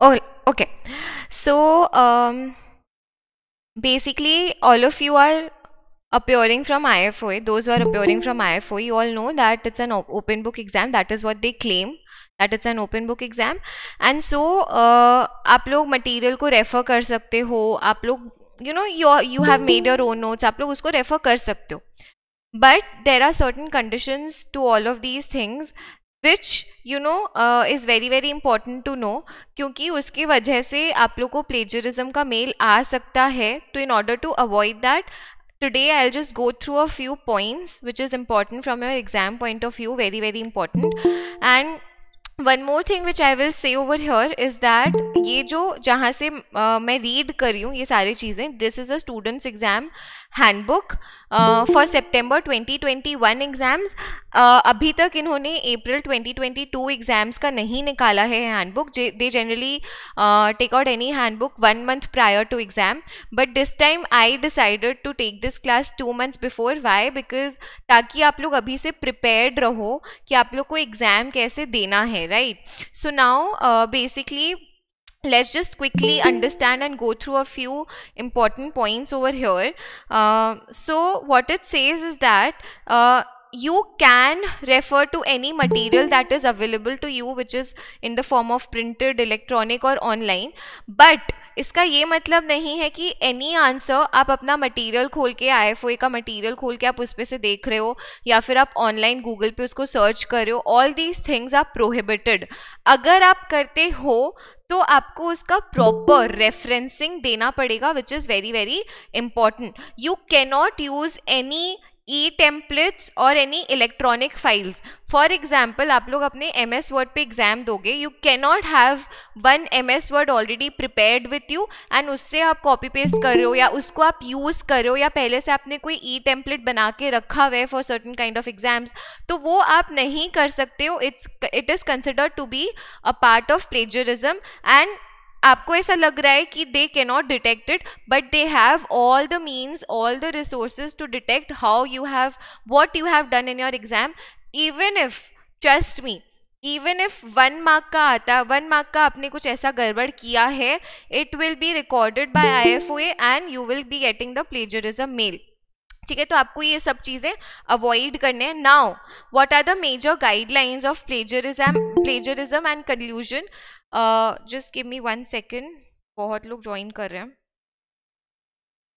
okay okay so um basically all of you are appearing from IFO. those who are appearing from IFO. you all know that it's an open book exam that is what they claim that it's an open book exam and so uh, you लोग material को refer कर सकते हो आप लोग you know your you have made your own notes आप लोग उसको refer कर सकते हो but there are certain conditions to all of these things which you know is very very important to know क्योंकि उसकी वजह से आप लोग को प्लेजरिज्म का मेल आ सकता है to in order to avoid that today I just go through a few points which is important from your exam point of view very very important and one more thing which I will say over here is that ये जो जहाँ से uh, मैं read कर रही हूँ ये सारी चीज़ें this is a students exam handbook for September 2021 exams अभी तक इन्होंने अप्रैल 2022 एग्ज़ाम्स का नहीं निकाला है handbook they generally take out any handbook one month prior to exam but this time I decided to take this class two months before why because ताकि आप लोग अभी से प्रिपेयर्ड रहो कि आप लोग को एग्ज़ाम कैसे देना है right so now basically let's just quickly understand and go through a few important points over here uh, so what it says is that uh, you can refer to any material that is available to you which is in the form of printed electronic or online but इसका ये मतलब नहीं है कि any answer आप अपना material खोल के आई का मटेरियल खोल के आप उस पर से देख रहे हो या फिर आप ऑनलाइन गूगल पे उसको सर्च कर रहे हो all these things are prohibited अगर आप करते हो तो आपको उसका प्रॉपर रेफरेंसिंग देना पड़ेगा which is very very important you cannot use any e templates और any electronic files for example आप लोग अपने एम एस वर्ड पर एग्जाम दोगे you cannot have one M S word already prepared with you and उससे आप copy paste कर रहे हो या उसको आप यूज़ कर रहे हो या पहले से आपने कोई ई टेम्पलेट बना के रखा हुआ है for certain kind of exams तो वो आप नहीं कर सकते हो it's it is considered to be a part of plagiarism and आपको ऐसा लग रहा है कि they cannot detect it but they have all the means all the resources to detect how you have what you have done in your exam even if trust me even if one mark का आता one mark का आपने कुछ ऐसा गड़बड़ किया है it will be recorded by I F O and you will be getting the plagiarism mail ठीक है तो आपको ये सब चीज़ें अवॉइड करने हैं now what are the major guidelines of plagiarism plagiarism and conclusion just give me one second बहुत लोग ज्वाइन कर रहे हैं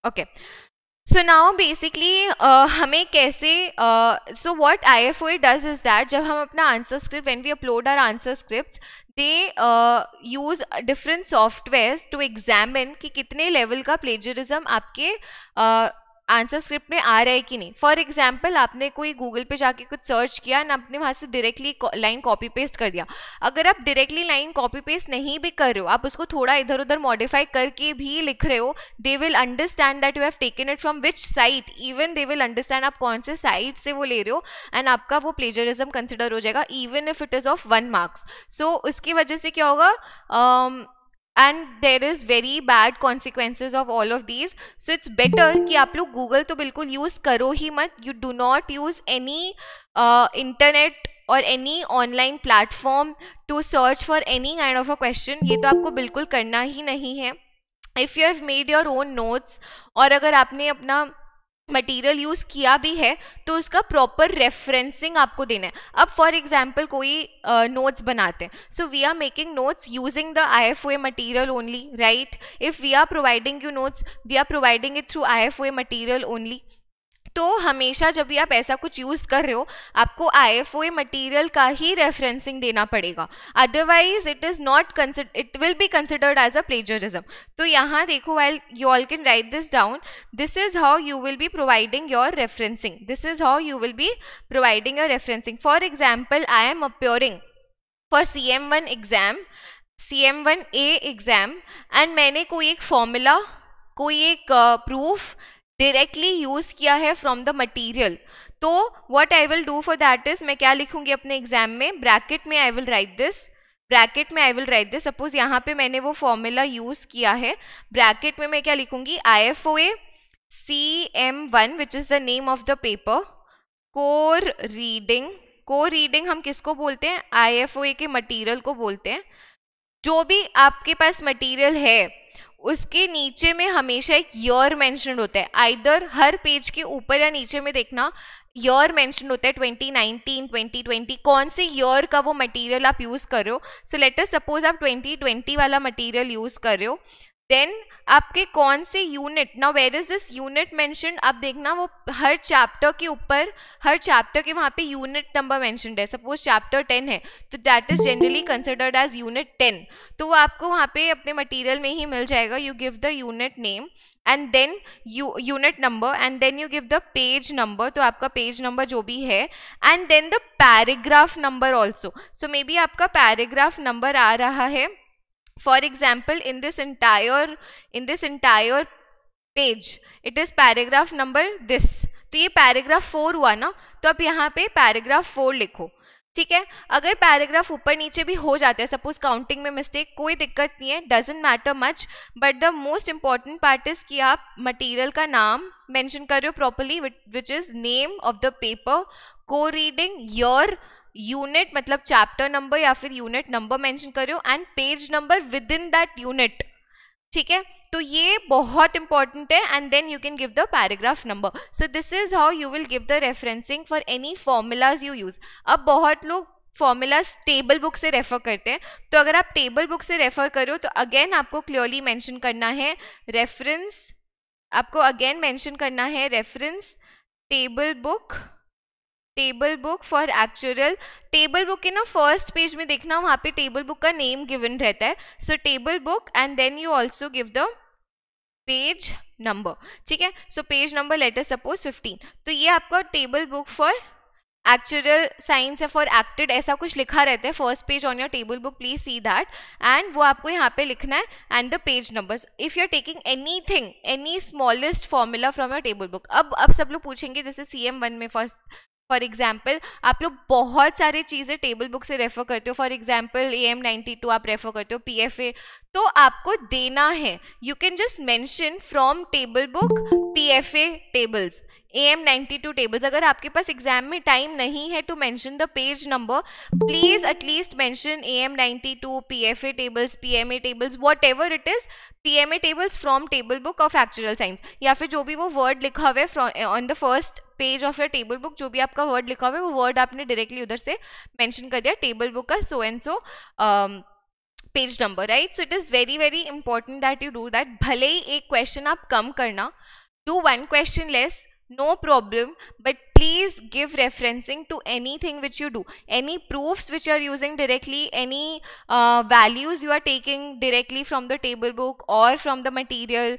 ओके सो नाउ बेसिकली हमें कैसे so what I F O does is that जब हम अपना answer script when we upload our answer script they use different software to examine कि कितने लेवल का प्लेजरिज्म आपके uh, आंसर स्क्रिप्ट में आ रहा है कि नहीं फॉर एग्जाम्पल आपने कोई गूगल पे जाके कुछ सर्च किया एंड आपने वहाँ से डायरेक्टली लाइन कॉपी पेस्ट कर दिया अगर आप डायरेक्टली लाइन कॉपी पेस्ट नहीं भी कर रहे हो आप उसको थोड़ा इधर उधर मॉडिफाई करके भी लिख रहे हो they will understand that you have taken it from which site even they will understand आप कौन से साइट से वो ले रहे हो एंड आपका वो प्लेजरिज्म कंसिडर हो जाएगा even if it is of one marks so उसकी वजह से क्या होगा um, and there is very bad consequences of all of these so it's better कि आप लोग गूगल तो बिल्कुल यूज़ करो ही मत you do not use any internet और any online platform to search for any kind of a question ये तो आपको बिल्कुल करना ही नहीं है if you have made your own notes और अगर आपने अपना मटेरियल यूज़ किया भी है तो उसका प्रॉपर रेफरेंसिंग आपको देना है अब फॉर एग्जांपल कोई नोट्स uh, बनाते हैं so we are making notes using the I F A material only right if we are providing you notes we are providing it through I F material only तो हमेशा जब भी आप ऐसा कुछ यूज़ कर रहे हो आपको आई एफ ओ ए मटीरियल का ही रेफरेंसिंग देना पड़ेगा otherwise it is not it will be considered as a plagiarism तो यहाँ देखो while you all can write this down this is how you will be providing your referencing this is how you will be providing your referencing for example I am appearing for C M one exam C M one A exam and मैंने कोई एक formula कोई एक proof uh, directly use किया है from the material तो what I will do for that is मैं क्या लिखूंगी अपने एग्जाम में ब्रैकेट में I will write this bracket में I will write this suppose यहाँ पे मैंने वो फॉर्मूला यूज़ किया है ब्रैकेट में मैं क्या लिखूंगी I F O A C M one which is the name of the paper core reading core reading हम किसको बोलते हैं आई एफ ओ ए के मटीरियल को बोलते हैं जो भी आपके पास मटीरियल है उसके नीचे में हमेशा एक ईयर मैंशनड होता है आइदर हर पेज के ऊपर या नीचे में देखना ईयर मैंशन होता है 2019, 2020 कौन से ईयर का वो मटेरियल आप यूज़ कर रहे हो सो लेटर सपोज आप 2020 वाला मटेरियल यूज़ कर रहे हो देन आपके कौन से unit now where is this unit mention आप देखना वो हर चैप्टर के ऊपर हर चैप्टर के वहाँ पे यूनिट नंबर मैंशन है सपोज चैप्टर टेन है तो that is generally considered as unit ten तो वो आपको वहाँ पे अपने मटीरियल में ही मिल जाएगा you give the unit name and then you unit number and then you give the page number तो आपका पेज नंबर जो भी है and then the paragraph number also so maybe आपका पैराग्राफ नंबर आ रहा है for example in this entire in this entire page it is paragraph number this तो ये पैराग्राफ फोर हुआ ना तो आप यहाँ पे पैराग्राफ फोर लिखो ठीक है अगर पैराग्राफ ऊपर नीचे भी हो जाते हैं सपोज काउंटिंग में मिस्टेक कोई दिक्कत नहीं है doesn't matter much but the most important part is कि आप मटेरियल का नाम मेंशन कर रहे हो properly which is name of the paper core reading your unit मतलब चैप्टर नंबर या फिर यूनिट नंबर मेंशन करो and page number within that unit ठीक है तो ये बहुत इंपॉर्टेंट है and then you can give the paragraph number so this is how you will give the referencing for any formulas you use अब बहुत लोग फॉर्मूलाज टेबल बुक से रेफ़र करते हैं तो अगर आप टेबल बुक से रेफ़र करो तो अगेन आपको क्लियरली मैंशन करना है रेफरेंस आपको अगेन मैंशन करना है reference table book table book for actual table book के ना फर्स्ट पेज में देखना वहाँ पे टेबल बुक का नेम गिवन रहता है so table book and then you also give the page number ठीक है so page number later suppose fifteen तो ये आपका table book for actual science है फॉर एक्टेड ऐसा कुछ लिखा रहता है first page on your table book please see that and वो आपको यहाँ पे लिखना है and the page numbers if you are taking any thing any smallest formula from your table book अब अब सब लोग पूछेंगे जैसे सी एम वन में फर्स्ट फॉर एग्जाम्पल आप लोग बहुत सारे चीज़ें टेबल बुक से रेफ़र करते हो for example A M ninety two आप रेफ़र करते हो पी एफ ए तो आपको देना है you can just mention from table book P F A tables A M ninety two tables अगर आपके पास एग्जाम में टाइम नहीं है to mention the page number please at least mention A M ninety two P F A tables P M A tables whatever it is P M A tables from table book of actuarial science या फिर जो भी वो word लिखा हुआ है on the first page of your table book जो भी आपका वर्ड लिखा हुआ है वो वर्ड आपने डायरेक्टली उधर से मैंशन कर दिया टेबल बुक का so and so page number right so it is very very important that you do that भले ही एक क्वेश्चन आप कम करना do one question less no problem but please give referencing to anything which you do any proofs which you are using directly any uh, values you are taking directly from the table book or from the material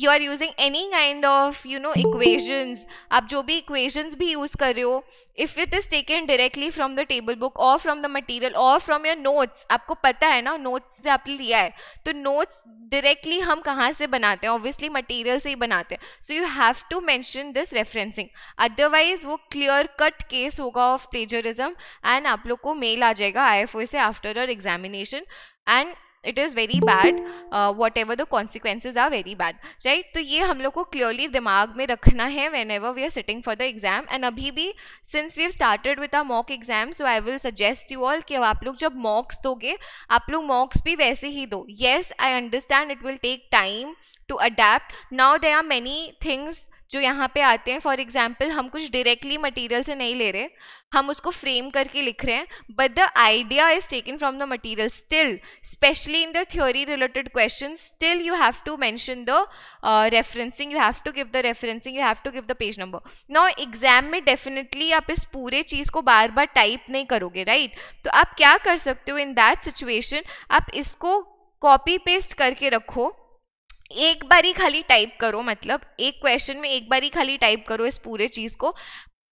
you are using any kind of you know equations आप जो भी equations भी use कर रहे हो if it is taken directly from the table book or from the material or from your notes आपको पता है ना notes से आपने लिया है तो notes directly हम कहाँ से बनाते हैं obviously material से ही बनाते हैं so you have to mention this referencing otherwise otherwise वो क्लियर कट केस होगा ऑफ प्लेजरिज्म एंड आप लोग को मेल आ जाएगा आई एफ ओ से after our examination and it is very bad whatever the consequences are very bad right तो ये हम लोग को क्लियरली दिमाग में रखना है whenever we are sitting for the exam and अभी भी since we have started with a mock exam so I will suggest you all कि आप लोग जब मॉक्स दोगे आप लोग मॉक्स भी वैसे ही दो yes I understand it will take time to adapt now there are many things जो यहाँ पे आते हैं फॉर एग्जाम्पल हम कुछ डायरेक्टली मटेरियल से नहीं ले रहे हम उसको फ्रेम करके लिख रहे हैं but the idea is taken from the material still specially in the theory related question still you have to mention the referencing you have to give the referencing you have to give the page number no exam में definitely आप इस पूरे चीज़ को बार बार type नहीं करोगे right right? तो आप क्या कर सकते हो इन दैट सिचुएशन आप इसको कॉपी पेस्ट करके रखो एक बारी खाली टाइप करो मतलब एक क्वेश्चन में एक बारी खाली टाइप करो इस पूरे चीज़ को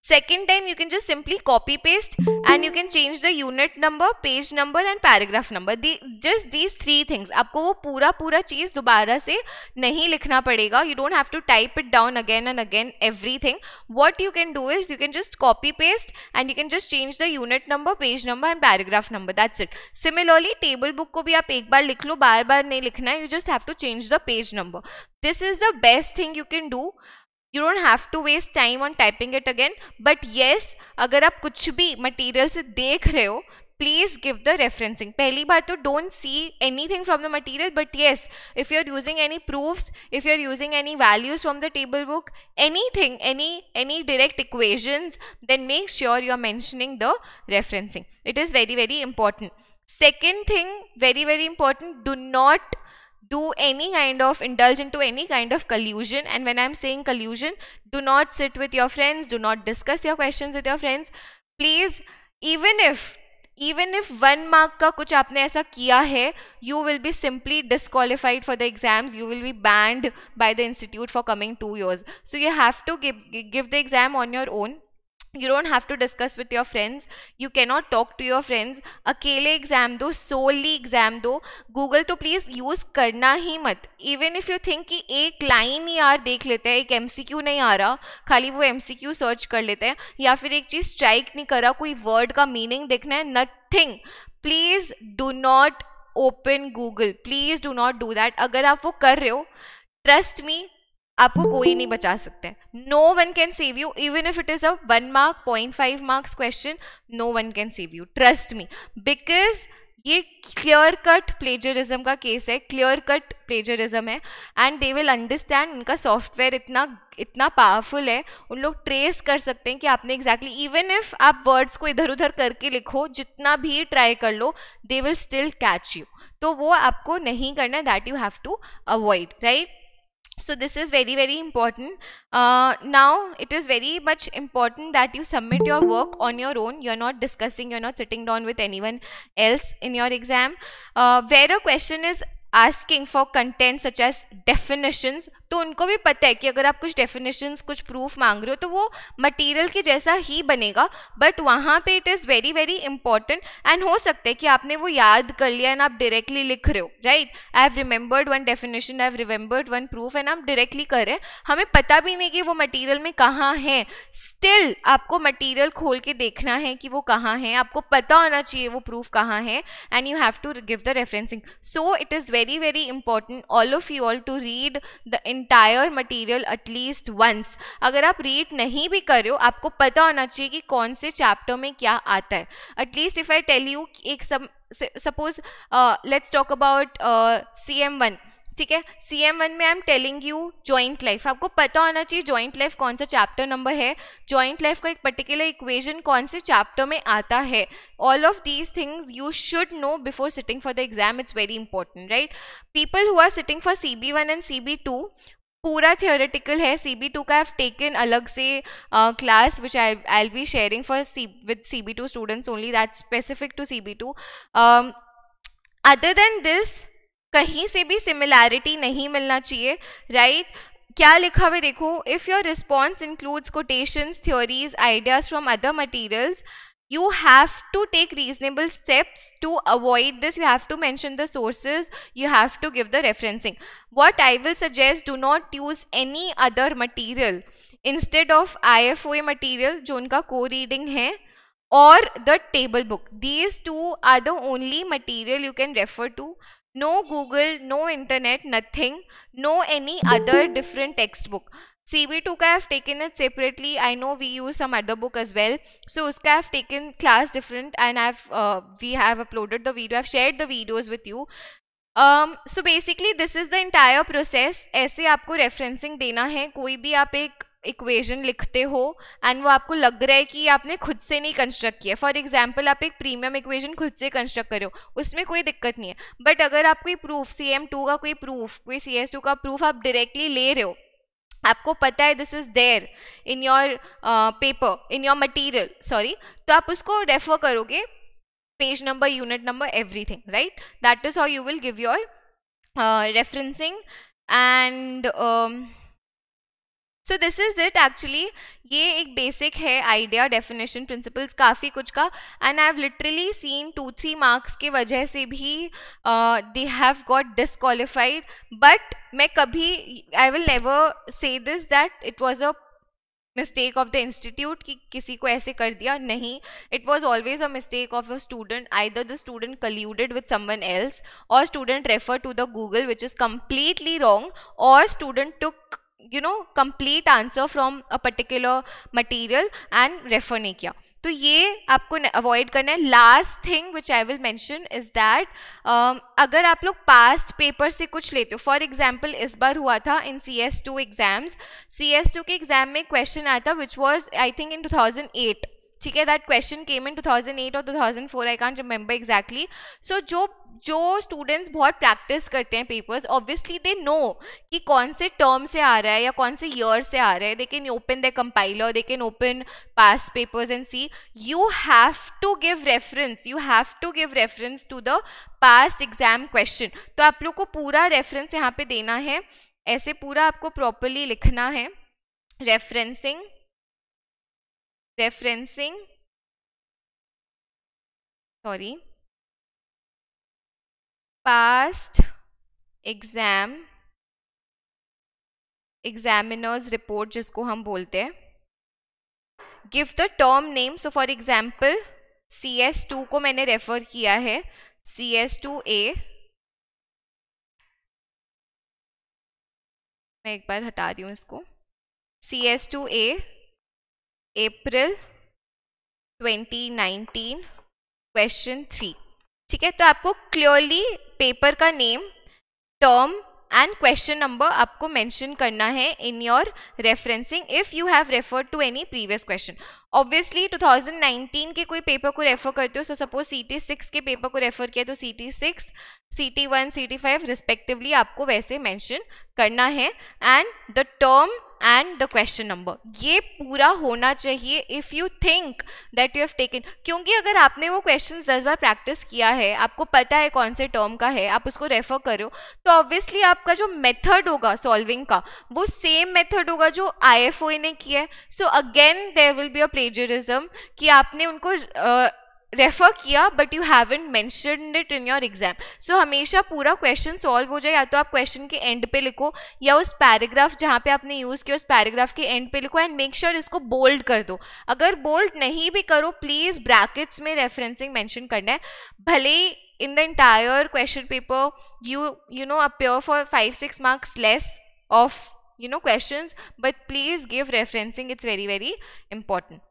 Second time you can just simply copy paste and you can change the unit number, page number and paragraph number. The, just these three things. आपको वो पूरा पूरा चीज़ दोबारा से नहीं लिखना पड़ेगा You don't have to type it down again and again everything. What you can do is you can just copy paste and you can just change the unit number, page number and paragraph number. That's it. Similarly, table book को भी आप एक बार लिख लो बार बार नहीं लिखना You just have to change the page number. This is the best thing you can do. You don't have to waste time on typing it again but yes अगर आप कुछ भी मटेरियल से देख रहे हो प्लीज़ गिव द रेफरेंसिंग पहली बात तो don't see anything from the material but yes if you are using any proofs if you are using any values from the table book any thing any any direct equations then make sure you are mentioning the referencing it is very very important second thing very very important do not do any kind of indulge into any kind of collusion and when i'm saying collusion do not sit with your friends do not discuss your questions with your friends please even if even if one mark ka kuch aapne aisa kiya hai you will be simply disqualified for the exams you will be banned by the institute for coming 2 years so you have to give give the exam on your own you don't have to discuss with your friends you cannot talk to your friends अकेले exam दो solely exam दो Google तो please use करना ही मत even if you think कि एक line ही यार देख लेते हैं एक एम नहीं आ रहा खाली वो एम सी क्यू सर्च कर लेते हैं या फिर एक चीज़ स्ट्राइक नहीं करा कोई वर्ड का मीनिंग देखना है nothing please do not open Google please do not do that अगर आप वो कर रहे हो ट्रस्ट मी आपको कोई नहीं बचा सकते no one can save you even if it is a one mark point five marks question no one can save you trust me because ये क्लियर कट प्लेजरिज्म का केस है क्लियर कट प्लेजरिज्म है and they will understand उनका software इतना इतना powerful है उन लोग ट्रेस कर सकते हैं कि आपने एग्जैक्टली इवन इफ आप वर्ड्स को इधर उधर करके लिखो जितना भी ट्राई कर लो they will still catch you तो वो आपको नहीं करना that you have to avoid right so this is very very important uh, now it is very much important that you submit your work on your own you're not discussing you're not sitting down with anyone else in your exam uh, where a question is asking for content such as definitions तो उनको भी पता है कि अगर आप कुछ definition कुछ प्रूफ मांग रहे हो तो वो मटेरियल के जैसा ही बनेगा बट वहाँ पे it is very very important and हो सकता है कि आपने वो याद कर लिया एंड आप डायरेक्टली लिख रहे हो right I have remembered one definition I have remembered one proof and आप डायरेक्टली करें हमें पता भी नहीं कि वो मटीरियल में कहाँ है स्टिल आपको मटीरियल खोल के देखना है कि वो कहाँ है आपको पता होना चाहिए वो प्रूफ कहाँ है and you have to give the referencing so it is very very important all of you all to read the in entire material at least once अगर आप रीड नहीं भी कर रहे हो आपको पता होना चाहिए कि कौन से चैप्टर में क्या आता है at least if I tell you एक suppose let's talk about C M one ठीक है सी एम वन में I am telling you joint life आपको पता होना चाहिए जॉइंट लाइफ कौन सा चैप्टर नंबर है जॉइंट लाइफ का एक पर्टिकुलर इक्वेजन कौन से चैप्टर में आता है all of these things you should know before sitting for the exam it's very important right people who are sitting for C B one and C B two पूरा theoretical है C B two का I taken अलग से class which I I be sharing for C with C B two students only that specific to C B two other than this कहीं से भी similarity नहीं मिलना चाहिए राइट क्या लिखा हुआ देखो if your response includes quotations theories ideas from other materials you have to take reasonable steps to avoid this you have to mention the sources you have to give the referencing what I will suggest do not use any other material instead of I F O A material जो उनका को reading है और the table book these two are the only material you can refer to no Google no internet nothing no any other different textbook C B two का have taken it separately I know we use some other book as well so उसका have taken class different and I've we have uploaded the video have share the videos with you so basically this is the entire process ऐसे आपको referencing देना है कोई भी आप एक equation लिखते हो एंड वो आपको लग रहा है कि आपने खुद से नहीं कंस्ट्रक्ट किया फॉर एग्जाम्पल आप एक प्रीमियम इक्वेशन खुद से कंस्ट्रक्ट कर रहे हो उसमें कोई दिक्कत नहीं है बट अगर आप कोई प्रूफ सी एम टू का कोई प्रूफ कोई सी एस टू का प्रूफ आप डायरेक्टली ले रहे हो आपको पता है this is there in your paper in your material sorry तो आप उसको रेफर करोगे page number unit number everything right that is how you will give your referencing and so this is it actually ये एक basic है idea definition principles काफ़ी कुछ का and I have literally seen two three marks के वजह से भी they have got disqualified but मैं कभी I will never say this that it was a mistake of the institute कि किसी को ऐसे कर दिया नहीं it was always a mistake of a student I the student colluded with someone else और student refer to the Google which is completely wrong और student took you know complete answer from a particular material and refer नहीं किया तो ये आपको avoid करना है last thing which I will mention is that अगर आप लोग पास्ट पेपर से कुछ लेते हो फॉर एग्जांपल इस बार हुआ था in C S two exams C S two के एग्जाम में क्वेश्चन आया था which was I think in two thousand eight ठीक है दैट क्वेश्चन केम इन 2008 और 2004 I can't remember exactly so जो जो स्टूडेंट्स बहुत प्रैक्टिस करते हैं पेपर्स ऑब्वियसली दे नो कि कौन से टर्म से आ रहा है या कौन से ईयर से आ रहा है they can open the compiler they can open past papers and see you have to give reference you have to give reference to the past exam question तो आप लोग को पूरा रेफरेंस यहाँ पे देना है ऐसे पूरा आपको प्रॉपरली लिखना है referencing referencing sorry past exam examiners report जिसको हम बोलते हैं give the term name so for example C S two को मैंने रेफर किया है सी एस टू ए मैं एक बार हटा रही हूँ इसको C S two A April 2019 question three ठीक है तो आपको क्लियरली पेपर का name term and question number आपको मेंशन करना है in your referencing if you have refer to any previous question obviously 2019 के कोई पेपर को रेफर करते हो so suppose C T six के पेपर को रेफर किया तो C T six C T one C T five respectively आपको वैसे मेंशन करना है and the term and the question number ये पूरा होना चाहिए if you think that you have taken क्योंकि अगर आपने वो क्वेश्चंस दस बार प्रैक्टिस किया है आपको पता है कौन से टर्म का है आप उसको रेफर करो तो ऑब्वियसली आपका जो मेथड होगा सॉल्विंग का वो सेम मेथड होगा जो आई ने किया है so again there will be a plagiarism कि आपने उनको uh, रेफ़र किया but you haven't mentioned it in your exam so हमेशा पूरा क्वेश्चन सॉल्व हो जाए या तो आप क्वेश्चन के एंड पे लिखो या उस पैराग्राफ जहाँ पे आपने यूज़ किया उस पैराग्राफ के एंड पे लिखो एंड मेक श्योर इसको बोल्ड कर दो अगर बोल्ड नहीं भी करो प्लीज़ ब्रैकेट्स में रेफरेंसिंग मैंशन करना है भले in the entire question paper you you know appear for five six marks less of you know question but please give referencing it's very very important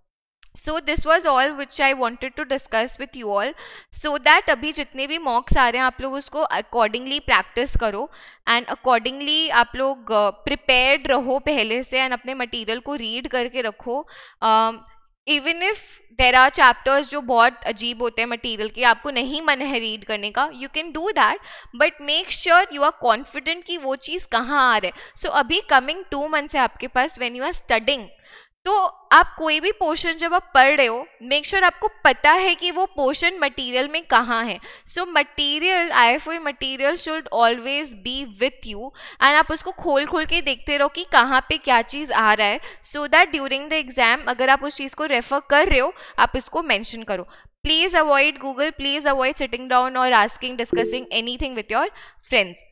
so this was all which I wanted to discuss with you all so that अभी जितने भी मॉक्स आ रहे हैं आप लोग उसको accordingly practice करो and accordingly आप लोग प्रिपेयर्ड रहो पहले से एंड अपने मटीरियल को रीड करके रखो even if there are chapters जो बहुत अजीब होते हैं मटीरियल के आपको नहीं मन है रीड करने का you can do that but make sure you are confident कि वो चीज़ कहाँ आ रहा है सो so, अभी कमिंग टू मंथ्स है आपके पास वेन यू आर स्टडिंग तो आप कोई भी पोर्शन जब आप पढ़ रहे हो मेक श्योर sure आपको पता है कि वो पोर्शन मटेरियल में कहाँ है so material I F O material should always be with you एंड आप उसको खोल खोल के देखते रहो कि कहाँ पे क्या चीज़ आ रहा है so that during the exam अगर आप उस चीज़ को रेफर कर रहे हो आप इसको मैंशन करो please avoid Google please avoid sitting down और asking discussing anything with your friends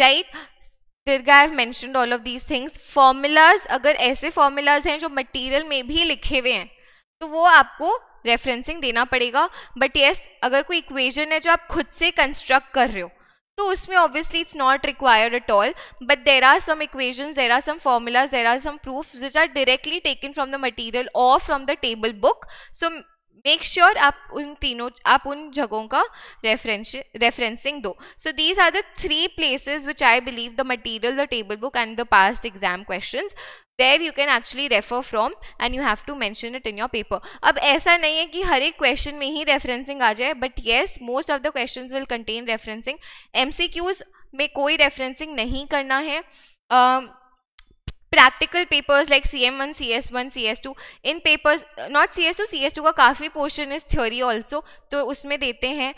right दिर्गा have mentioned all of these things formulas अगर ऐसे फॉर्मूलाज हैं जो मटीरियल में भी लिखे हुए हैं तो वो आपको रेफरेंसिंग देना पड़ेगा बट येस अगर कोई इक्वेजन है जो आप खुद से कंस्ट्रक्ट कर रहे हो तो उसमें obviously it's not required at all but there are some equation there are some formulas there are some proof which are directly taken from the material और from the table book so make sure sure आप उन तीनों आप उन जगहों का reference referencing दो so these are the three places which I believe the material the table book and the past exam question where you can actually refer from and you have to mention it in your paper अब ऐसा नहीं है कि हर एक question में ही referencing आ जाए but yes most of the question will contain referencing M C Qs में कोई रेफरेंसिंग नहीं करना है uh, practical papers like C M one C S one C S two in papers not C S two C S two का काफ़ी portion is theory also तो उसमें देते हैं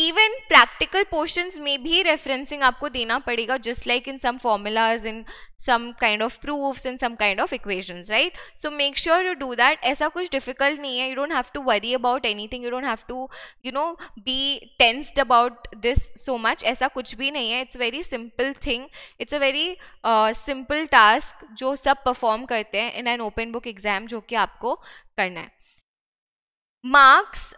इवन प्रैक्टिकल पोर्शन में भी रेफरेंसिंग आपको देना पड़ेगा just like in some formulas in some kind of proof in some kind of equations right so make sure you do that ऐसा कुछ डिफिकल्ट नहीं है you don't have to worry about anything you don't have to you know be tensed about this so much ऐसा कुछ भी नहीं है it's very simple thing it's a very simple task जो सब परफॉर्म करते हैं in an open book exam जो कि आपको करना है मार्क्स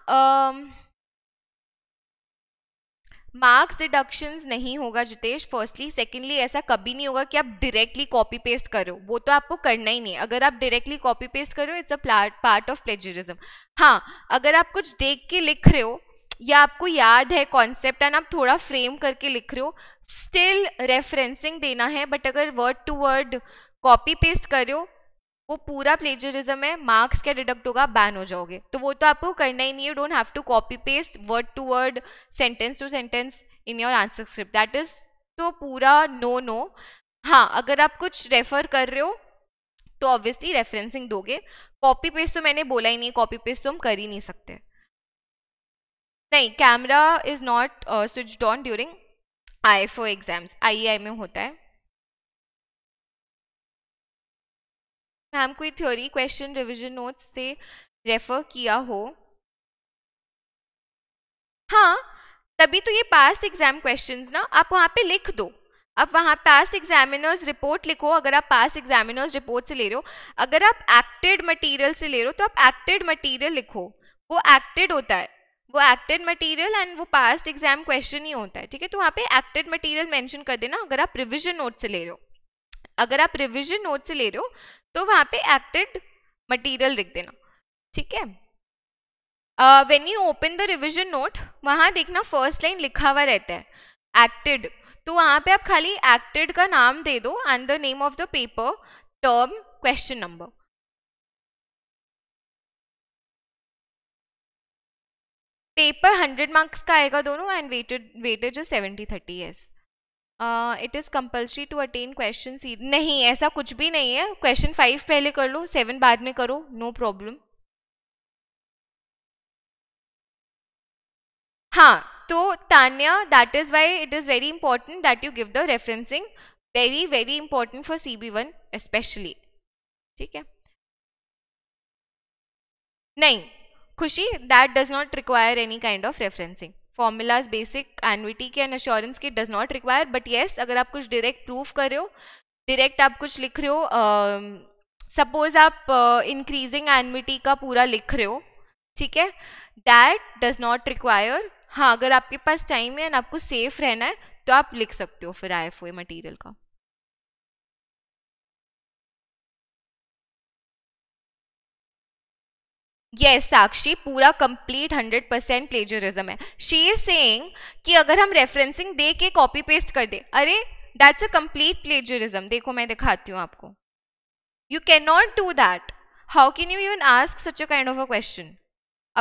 मार्क्स डिडक्शंस नहीं होगा जितेश फर्स्टली सेकेंडली ऐसा कभी नहीं होगा कि आप डायरेक्टली कॉपी पेस्ट करो वो तो आपको करना ही नहीं अगर आप डायरेक्टली कॉपी पेस्ट करो it's a part of plagiarism हाँ अगर आप कुछ देख के लिख रहे हो या आपको याद है कॉन्सेप्ट एंड आप थोड़ा फ्रेम करके लिख रहे हो स्टिल रेफरेंसिंग देना है बट अगर word to word copy paste करो वो पूरा प्लेजरिज्म है मार्क्स क्या डिडक्ट होगा बैन हो जाओगे तो वो तो आपको करना ही नहीं है don't have to copy paste word to word sentence to sentence in your answer script that is तो पूरा नो नो हाँ अगर आप कुछ रेफर कर रहे हो तो ऑब्वियसली रेफरेंसिंग दोगे कॉपी पेस्ट तो मैंने बोला ही नहीं कॉपी पेस्ट तो हम कर ही नहीं सकते नहीं camera is not switch on during I F O exams I I में होता है मैम कोई थ्योरी क्वेश्चन रिवीजन नोट्स से रेफर किया हो हाँ तभी तो ये पास्ट एग्जाम क्वेश्चंस ना आप वहाँ पे लिख दो आप वहाँ पास एग्जामिनर्स रिपोर्ट लिखो अगर आप पास एग्जामिनर्स रिपोर्ट से ले रहे हो अगर आप एक्टेड मटेरियल से ले रहे हो तो आप एक्टेड मटेरियल लिखो वो एक्टेड होता है वो एक्टेड मटेरियल एंड वो पास्ट एग्जाम क्वेश्चन ही होता है ठीक है तो वहाँ पे एक्टेड मटेरियल मेंशन कर देना अगर आप रिविजन नोट से ले रहे हो अगर आप रिविजन नोट से ले रहे हो तो वहाँ पे एक्टेड मटेरियल लिख देना ठीक है when you open the revision note वहां देखना फर्स्ट लाइन लिखा हुआ रहता है एक्टेड तो वहाँ पे आप खाली एक्टेड का नाम दे दो and the name of the paper term question number paper hundred marks का आएगा दोनों and weighted weightage seventy thirty years it is compulsory to attain question C नहीं ऐसा कुछ भी नहीं है क्वेश्चन फाइव पहले कर लो सेवन बाद में करो नो no प्रॉब्लम हाँ तो Tanya that is why it is very important that you give the referencing very very important for C B one specially ठीक है नहीं Khushi that does not require any kind of referencing formulas basic annuity के and assurance के does not require but yes अगर आप कुछ direct proof कर रहे हो डायरेक्ट आप कुछ लिख रहे हो सपोज uh, आप इंक्रीजिंग uh, एनविटी का पूरा लिख रहे हो ठीक है दैट डज नॉट रिक्वायर हाँ अगर आपके पास टाइम है एंड आपको सेफ रहना है तो आप लिख सकते हो फिर आई एफ ओ मटीरियल का यस साक्षी पूरा कंप्लीट हंड्रेड परसेंट प्लेजरिज्म है शी इज सेइंग कि अगर हम रेफरेंसिंग दे के कॉपी पेस्ट कर दे अरे दैट्स अ कंप्लीट प्लेजरिज्म देखो मैं दिखाती हूँ आपको you can not do that how can you even ask such a kind of a question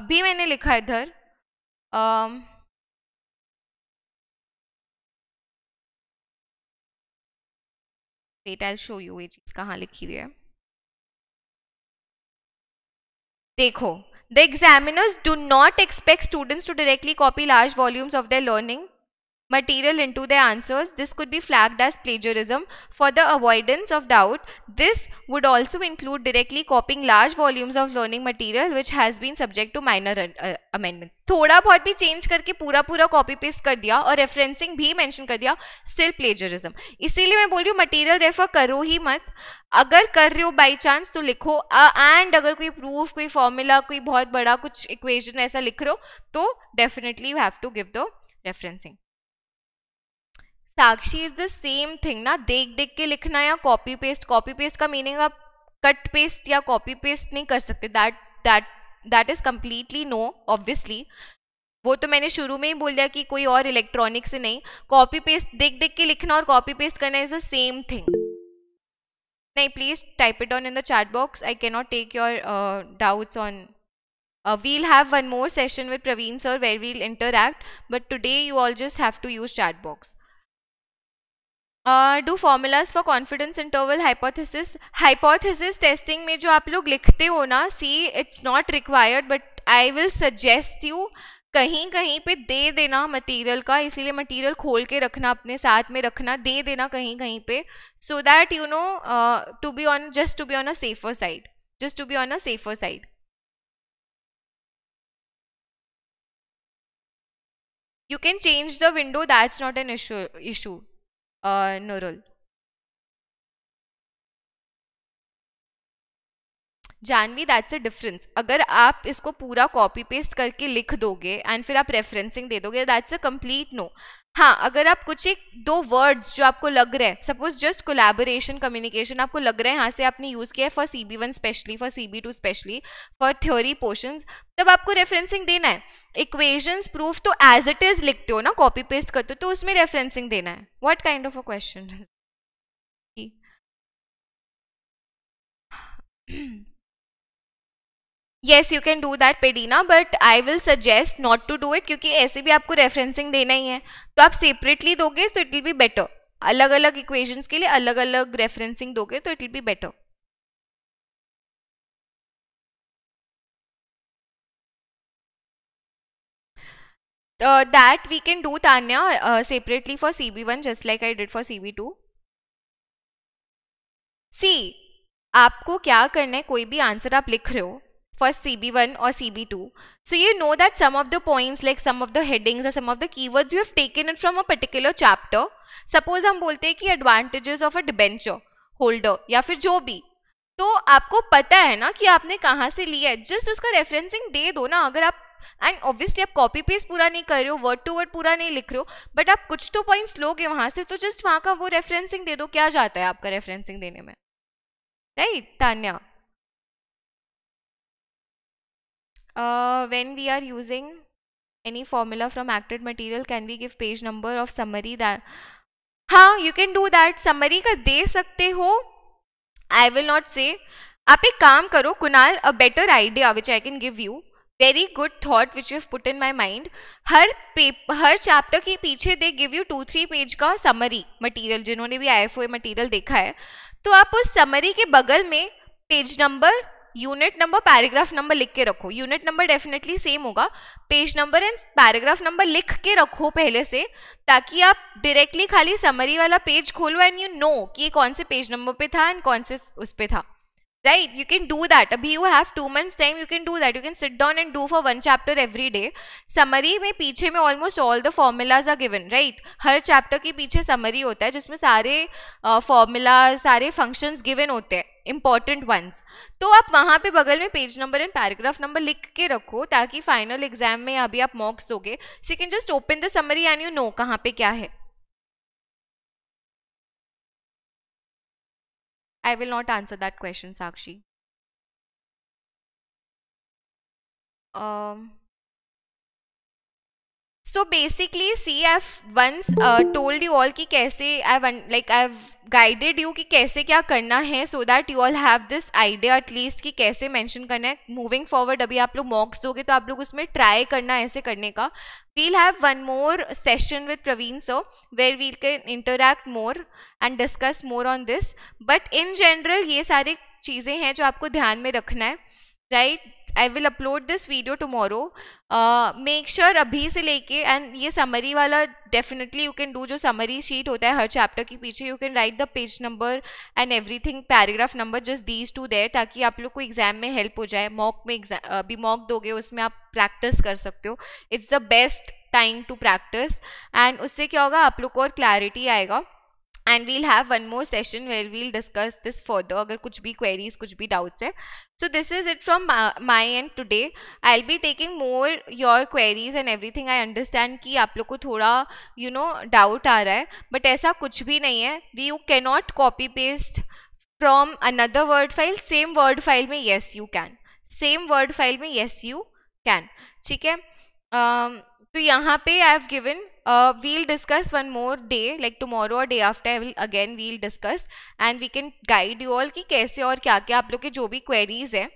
अभी मैंने लिखा इधर um, wait i'll show ये चीज कहाँ लिखी हुई है देखो the examiners do not expect students to directly copy large volumes of their learning material into their answers. This could be flagged as plagiarism. For the avoidance of doubt, this would also include directly copying large volumes of learning material which has been subject to minor uh, amendments. thoda bahut bhi change karke pura pura copy paste kar diya aur referencing bhi mention kar diya still plagiarism. isliye main bol rahi hu material refer करो ही मत अगर कर रहे हो by chance तो लिखो and अगर कोई प्रूफ कोई फॉर्मूला कोई बहुत बड़ा कुछ इक्वेशन ऐसा लिख रहे हो तो definitely you have to give the referencing Sakshi is the same thing ना देख देख के लिखना या कॉपी पेस्ट कॉपी पेस्ट का मीनिंग आप कट पेस्ट या कॉपी पेस्ट नहीं कर सकते that that that is completely no obviously वो तो मैंने शुरू में ही बोल दिया कि कोई और इलेक्ट्रॉनिक से नहीं कॉपी पेस्ट देख देख के लिखना और कॉपी पेस्ट करना इज़ द सेम थिंग नहीं please type it on in the chat box I not take your doubts on we'll have one more session with Pravin sir where we'll interact but today you all just have to use chat box do formulas for confidence interval hypothesis hypothesis testing में जो आप लोग लिखते हो ना see it's not required but I will suggest you कहीं कहीं पे दे देना मटेरियल का इसीलिए मटेरियल खोल के रखना अपने साथ में रखना दे देना कहीं कहीं पे so that you know to be on just to be on a safer side just to be on a safer side you can change the window that's not an issue issue uh, neural. Jahnavi that's a difference अगर आप इसको पूरा copy paste करके लिख दोगे and फिर आप referencing दे दोगे दैट्स अ कंप्लीट नो हाँ अगर आप कुछ एक दो वर्ड्स जो आपको लग रहे हैं सपोज जस्ट कोलैबोरेशन कम्युनिकेशन आपको लग रहा है यहाँ से आपने यूज़ किया है for C B one specially for C B two specially for theory portion तब आपको रेफरेंसिंग देना है इक्वेजन्स प्रूफ तो एज इट इज़ लिखते हो ना कॉपी पेस्ट करते हो तो उसमें रेफरेंसिंग देना है what kind of a question yes you can do that पेडीना but I will suggest not to do it क्योंकि ऐसे भी आपको रेफरेंसिंग देना ही है तो आप सेपरेटली दोगे तो इट विल बी बेटर अलग अलग इक्वेशंस के लिए अलग अलग रेफरेंसिंग दोगे तो it will be better that we can do Tanya separately for C B one just like I did for C B two see आपको क्या करना है कोई भी आंसर आप लिख रहे हो for CB1 or CB2. So you know that some of the points like some of the headings or some of the keywords you have taken it from a particular chapter. Suppose हम बोलते हैं कि advantages of a debenture holder या फिर जो भी तो आपको पता है ना कि आपने कहाँ से लिया है जस्ट उसका रेफरेंसिंग दे दो ना अगर आप एंड ऑब्वियसली आप कॉपी पेस्ट पूरा नहीं कर रहे हो वर्ड टू वर्ड पूरा नहीं लिख रहे हो बट आप कुछ तो पॉइंट्स लोगे वहाँ से तो जस्ट वहाँ का वो रेफरेंसिंग दे दो क्या जाता है आपका रेफरेंसिंग देने में right Tanya uh, when we are using any formula from acted material can we give page number of summary that हाँ you can do that summary का दे सकते हो आई विल नॉट से आप एक काम करो Kunal a better idea which I can give you very good thought which you put in my mind हर पेप हर चैप्टर के पीछे दे give you two three page का समरी मटीरियल जिन्होंने भी आई एफ मटीरियल देखा है तो आप उस समरी के बगल में page number unit number paragraph number लिख के रखो यूनिट नंबर डेफिनेटली सेम होगा page number and paragraph number लिख के रखो पहले से ताकि आप डायरेक्टली खाली समरी वाला पेज खोलो एंड यू नो कि कौन से पेज नंबर पे था एंड कौन से उस पर था right you can do that अभी you have two months time you can do that you can sit down and do for one chapter every day summary में पीछे में almost all the formulas are given right हर chapter के पीछे summary होता है जिसमें सारे फॉर्मूलाज सारे फंक्शंस गिवन होते हैं इम्पॉर्टेंट वंस तो आप वहाँ पे बगल में page number and paragraph number लिख के रखो ताकि फाइनल एग्जाम में अभी आप मॉक्स दोगे so you can just open the summary and you know कहाँ पे क्या है I will not answer that question, Sakshi. Um, so basically C F once told you all कि कैसे I one like I guided you कि कैसे क्या करना है so that you all have this idea at least कि कैसे मैंशन करना है मूविंग फॉरवर्ड अभी आप लोग मॉक्स दोगे तो आप लोग उसमें ट्राई करना ऐसे करने का we'll have one more session with Pravin so where we'll can interact more and discuss more on this but in general ये सारी चीज़ें हैं जो आपको ध्यान में रखना है right right? I will upload this video tomorrow make sure अभी से लेके एंड ये समरी वाला डेफिनेटली यू कैन डू जो समरी शीट होता है हर चैप्टर के पीछे you can write the page number and everything paragraph number just these two there ताकि आप लोग को एग्जाम में हेल्प हो जाए मॉक में एग्जाम अभी मॉक दोगे उसमें आप प्रैक्टिस कर सकते हो it's the best time to practice and उससे क्या होगा आप लोग को और क्लैरिटी आएगा and we'll have one more session where we'll discuss this further अगर कुछ भी क्वेरीज कुछ भी डाउट्स है so this is it from my end today I'll be taking more your queries and एवरी थिंग आई अंडरस्टैंड कि आप लोग को थोड़ा यू नो डाउट आ रहा है बट ऐसा कुछ भी नहीं है we you cannot copy paste from another word file same word file में yes you can same word file में येस यू कैन ठीक है um, तो यहाँ पे I have given uh, we'll discuss one more day like tomorrow or day after I will again we'll discuss and we can guide you all ki kaise aur kya kya aap log ke jo bhi queries hai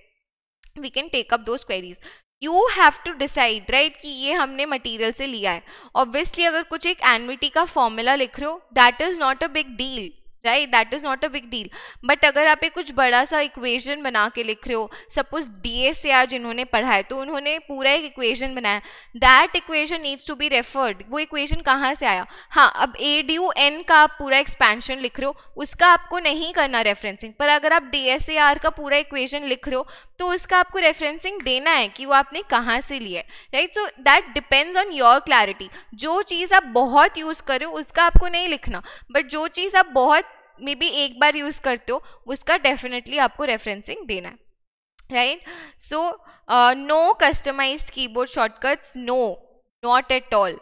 we can take up those queries you have to decide right कि ये हमने material से लिया है obviously अगर कुछ एक एनविटी का फॉर्मूला लिख रहे हो that is not a big deal right that is not a big deal but अगर आप एक कुछ बड़ा सा इक्वेशन बना के लिख रहे हो सपोज डी ए आर जिन्होंने पढ़ा है तो उन्होंने पूरा एक इक्वेशन बनाया that equation needs to be referred वो इक्वेशन कहाँ से आया हाँ अब ए डी यू एन का आप पूरा एक्सपेंशन लिख रहे हो उसका आपको नहीं करना रेफरेंसिंग पर अगर आप डी एस ए आर का पूरा इक्वेशन लिख रहे हो तो उसका आपको रेफरेंसिंग देना है कि वो आपने कहाँ से लिया है right so that depends on your clarity जो चीज़ आप बहुत यूज़ कर रहे हो उसका आपको नहीं लिखना बट जो चीज़ आप बहुत मे बी एक बार यूज़ करते हो उसका डेफिनेटली आपको रेफरेंसिंग देना है right so no customize keyboard shortcuts no not at all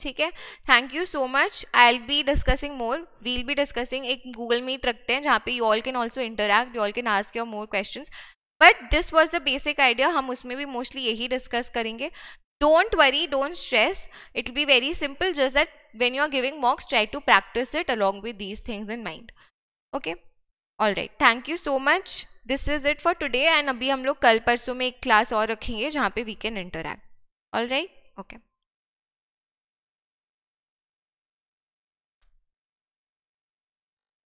ठीक है thank you so much I'll be discussing more we'll be discussing एक गूगल मीट रखते हैं जहाँ पे you all can also interact you all can ask your more question but this was the basic idea हम उसमें भी mostly यही discuss करेंगे Don't worry, don't stress. It will be very simple. Just that when you are giving mocks, try to practice it along with these things in mind. Okay? All right. Thank you so much. This is it for today, and abhi हम लोग कल परसों में एक class और रखेंगे जहाँ पे वी